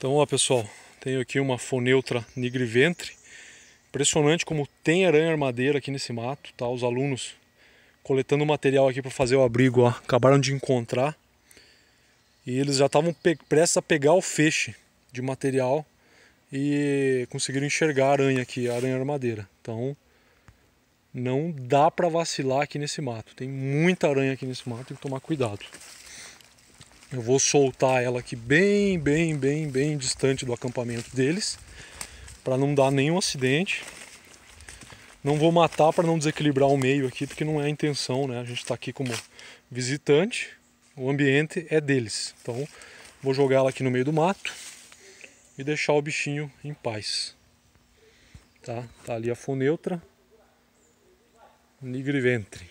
Então, ó pessoal, tenho aqui uma foneutra ventre. Impressionante como tem aranha armadeira aqui nesse mato, tá? Os alunos coletando material aqui para fazer o abrigo, ó, acabaram de encontrar. E eles já estavam prestes a pegar o feixe de material e conseguiram enxergar a aranha aqui, a aranha armadeira. Então, não dá para vacilar aqui nesse mato. Tem muita aranha aqui nesse mato, tem que tomar cuidado. Eu vou soltar ela aqui bem, bem, bem, bem distante do acampamento deles, para não dar nenhum acidente. Não vou matar para não desequilibrar o meio aqui, porque não é a intenção, né? A gente está aqui como visitante, o ambiente é deles. Então, vou jogar ela aqui no meio do mato e deixar o bichinho em paz. Tá? Tá ali a foneutra, nigre ventre.